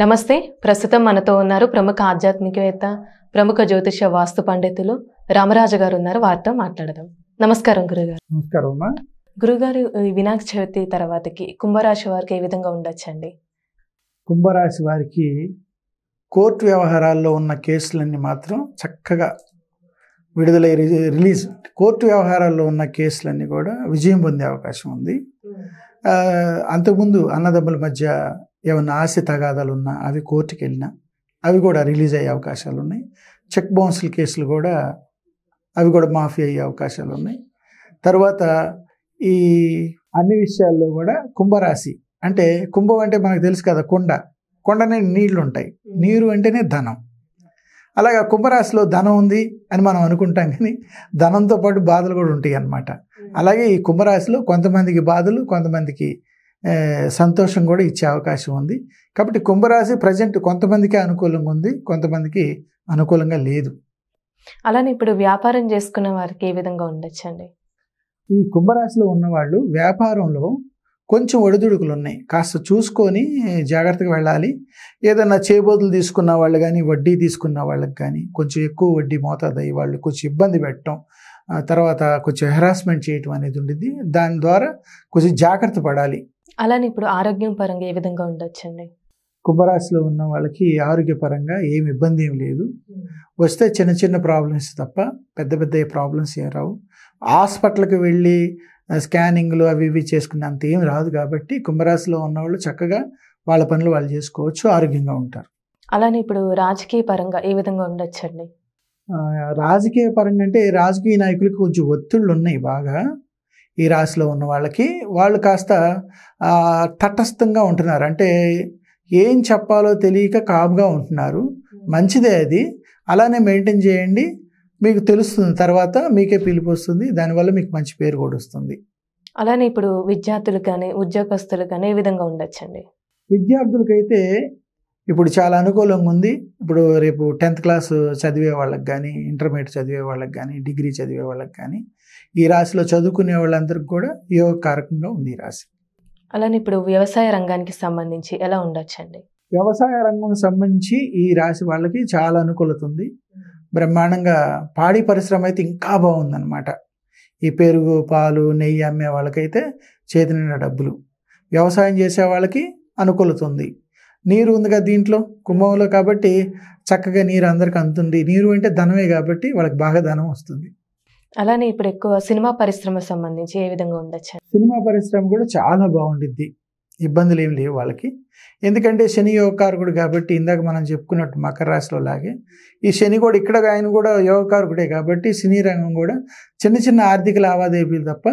నమస్తే ప్రస్తుతం మనతో ఉన్నారు ప్రముఖ ఆధ్యాత్మికవేత్త ప్రముఖ జ్యోతిష వాస్తు పండితులు రామరాజు గారు ఉన్నారు వారితో మాట్లాడదాం నమస్కారం గురుగారు నమస్కారం గురుగారు వినాయక చవితి తర్వాతకి కుంభరాశి వారికి ఏ విధంగా ఉండొచ్చండి కుంభరాశి వారికి కోర్టు వ్యవహారాల్లో ఉన్న కేసులన్నీ మాత్రం చక్కగా విడుదలై రిలీజ్ కోర్టు వ్యవహారాల్లో ఉన్న కేసులన్నీ కూడా విజయం పొందే అవకాశం ఉంది అంతకుముందు అన్నదమ్ముల మధ్య ఏమైనా ఆస్తి తగాదాలు ఉన్నా అవి కోర్టుకి వెళ్ళినా అవి కూడా రిలీజ్ అయ్యే అవకాశాలు ఉన్నాయి చెక్ బౌన్సుల కేసులు కూడా అవి కూడా మాఫీ అయ్యే అవకాశాలు ఉన్నాయి తర్వాత ఈ అన్ని విషయాల్లో కూడా కుంభరాశి అంటే కుంభం అంటే మనకు తెలుసు కదా కొండ కొండనే నీళ్లు ఉంటాయి నీరు అంటేనే ధనం అలాగా కుంభరాశిలో ధనం ఉంది అని మనం అనుకుంటాం కానీ ధనంతో పాటు బాధలు కూడా ఉంటాయి అన్నమాట అలాగే ఈ కుంభరాశిలో కొంతమందికి బాధలు కొంతమందికి సంతోషం కూడా ఇచ్చే అవకాశం ఉంది కాబట్టి కుంభరాశి ప్రజెంట్ కొంతమందికి అనుకూలంగా ఉంది కొంతమందికి అనుకూలంగా లేదు అలానే ఇప్పుడు వ్యాపారం చేసుకున్న వారికి ఏ విధంగా ఉండొచ్చండి ఈ కుంభరాశిలో ఉన్నవాళ్ళు వ్యాపారంలో కొంచెం ఒడిదుడుకులు ఉన్నాయి కాస్త చూసుకొని జాగ్రత్తగా వెళ్ళాలి ఏదైనా చేబోతులు తీసుకున్న వాళ్ళు కానీ వడ్డీ తీసుకున్న వాళ్ళకి కానీ కొంచెం ఎక్కువ వడ్డీ మోతాదయ్యి వాళ్ళు కొంచెం ఇబ్బంది పెట్టడం తర్వాత కొంచెం హెరాస్మెంట్ చేయటం అనేది ఉండింది దాని ద్వారా కొంచెం జాగ్రత్త పడాలి అలానే ఇప్పుడు ఆరోగ్యం పరంగా ఏ విధంగా ఉండొచ్చండి కుంభరాశిలో ఉన్న వాళ్ళకి ఆరోగ్యపరంగా ఏం ఇబ్బంది ఏం లేదు వస్తే చిన్న చిన్న ప్రాబ్లమ్స్ తప్ప పెద్ద పెద్ద ప్రాబ్లమ్స్ ఏం రావు హాస్పిటల్కి వెళ్ళి స్కానింగ్లు అవి ఇవి అంత ఏం రాదు కాబట్టి కుంభరాశిలో ఉన్నవాళ్ళు చక్కగా వాళ్ళ పనులు వాళ్ళు చేసుకోవచ్చు ఆరోగ్యంగా ఉంటారు అలానే ఇప్పుడు రాజకీయ పరంగా ఏ విధంగా ఉండొచ్చండి రాజకీయ పరంగా అంటే రాజకీయ నాయకులకు కొంచెం ఒత్తిళ్ళు ఉన్నాయి బాగా ఈ రాశిలో ఉన్న వాళ్ళకి వాళ్ళు కాస్త తటస్థంగా ఉంటున్నారు అంటే ఏం చెప్పాలో తెలియక కామ్గా ఉంటున్నారు మంచిదే అది అలానే మెయింటైన్ చేయండి మీకు తెలుస్తుంది తర్వాత మీకే పిలుపు వస్తుంది దానివల్ల మీకు మంచి పేరు కూడా వస్తుంది అలానే ఇప్పుడు విద్యార్థులు కానీ ఉద్యోగస్తులు కానీ ఏ విధంగా ఉండొచ్చండి విద్యార్థులకైతే ఇప్పుడు చాలా అనుకూలంగా ఉంది ఇప్పుడు రేపు టెన్త్ క్లాస్ చదివే వాళ్ళకి కానీ ఇంటర్మీడియట్ చదివే వాళ్ళకి కానీ డిగ్రీ చదివే వాళ్ళకి కానీ ఈ రాశిలో చదువుకునే వాళ్ళందరికీ కూడా యోగకారకంగా ఉంది ఈ రాశి అలానే ఇప్పుడు వ్యవసాయ రంగానికి సంబంధించి ఎలా ఉండొచ్చండి వ్యవసాయ రంగం సంబంధించి ఈ రాశి వాళ్ళకి చాలా అనుకూలత ఉంది బ్రహ్మాండంగా పాడి పరిశ్రమ అయితే ఇంకా బాగుందన్నమాట ఈ పెరుగు పాలు నెయ్యి అమ్మే వాళ్ళకైతే చేతి నిండా డబ్బులు వ్యవసాయం చేసే వాళ్ళకి అనుకూలత ఉంది నీరు ఉందిగా దీంట్లో కుంభంలో కాబట్టి చక్కగా నీరు అందరికి అందుతుంది నీరు అంటే ధనమే కాబట్టి వాళ్ళకి బాగా ధనం వస్తుంది అలానే ఇప్పుడు ఎక్కువ సినిమా పరిశ్రమ సంబంధించి ఏ విధంగా ఉండొచ్చు సినిమా పరిశ్రమ కూడా చాలా బాగుండిద్ది ఇబ్బందులు ఏమి లేవు వాళ్ళకి ఎందుకంటే శని యోగకారకుడు కాబట్టి ఇందాక మనం చెప్పుకున్నట్టు మకర రాశిలో లాగే ఈ శని కూడా ఇక్కడ ఆయన కూడా యోగకారకుడే కాబట్టి సినీ రంగం కూడా చిన్న చిన్న ఆర్థిక లావాదేవీలు తప్ప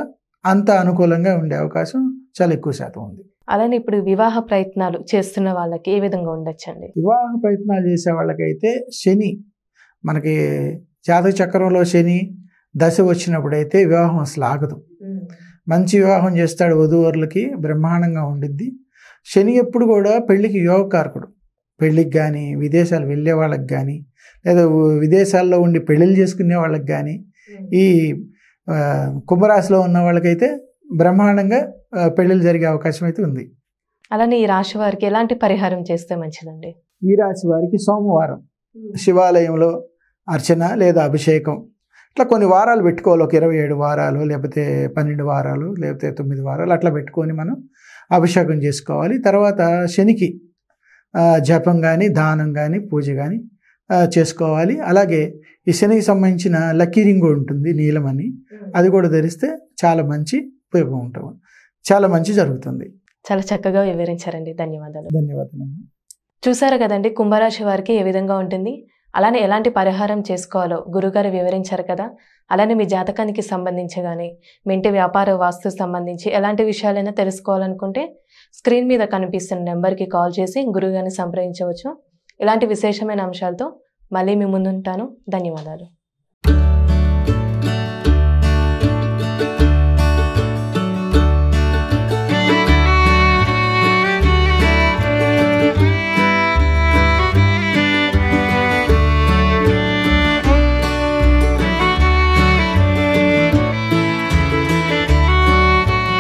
అంత అనుకూలంగా ఉండే అవకాశం చాలా ఎక్కువ శాతం ఉంది అలానే ఇప్పుడు వివాహ ప్రయత్నాలు చేస్తున్న వాళ్ళకి ఏ విధంగా ఉండొచ్చండి వివాహ ప్రయత్నాలు చేసే వాళ్ళకైతే శని మనకి జాతక చక్రంలో శని దశ వచ్చినప్పుడైతే వివాహం అసలు ఆగదు మంచి వివాహం చేస్తాడు వధూవరులకి బ్రహ్మాండంగా ఉండిద్ది శని ఎప్పుడు కూడా పెళ్లికి యోగకారకుడు పెళ్ళికి కానీ విదేశాలు వెళ్ళే వాళ్ళకి కానీ లేదా విదేశాల్లో ఉండి పెళ్ళిళ్ళు చేసుకునే వాళ్ళకి కానీ ఈ కుంభరాశిలో ఉన్న వాళ్ళకైతే బ్రహ్మాండంగా పెళ్ళిళ్ళు జరిగే అవకాశం అయితే ఉంది అలానే ఈ రాశి వారికి ఎలాంటి పరిహారం చేస్తే మంచిదండి ఈ రాశి వారికి సోమవారం శివాలయంలో అర్చన లేదా అభిషేకం ఇట్లా కొన్ని వారాలు పెట్టుకోవాలి ఒక ఇరవై ఏడు వారాలు లేకపోతే పన్నెండు వారాలు లేకపోతే తొమ్మిది వారాలు అట్లా పెట్టుకొని మనం అభిషేకం చేసుకోవాలి తర్వాత శనికి జపం కానీ దానం కానీ పూజ కానీ చేసుకోవాలి అలాగే ఈ శనికి సంబంధించిన లక్కీ రింగు ఉంటుంది నీలమని అది కూడా ధరిస్తే చాలా మంచి ఉపయోగం ఉంటుంది చాలా మంచి జరుగుతుంది చాలా చక్కగా వివరించారండి ధన్యవాదాలు ధన్యవాదాలు చూసారు కదండి కుంభరాశి వారికి ఏ విధంగా ఉంటుంది అలానే ఎలాంటి పరిహారం చేసుకోవాలో గురుగారు వివరించారు కదా అలానే మీ జాతకానికి సంబంధించి కానీ మీ ఇంటి వ్యాపార వాస్తు సంబంధించి ఎలాంటి విషయాలైనా తెలుసుకోవాలనుకుంటే స్క్రీన్ మీద కనిపిస్తున్న నెంబర్కి కాల్ చేసి గురుగారిని సంప్రదించవచ్చు ఇలాంటి విశేషమైన అంశాలతో మళ్ళీ మీ ముందుంటాను ధన్యవాదాలు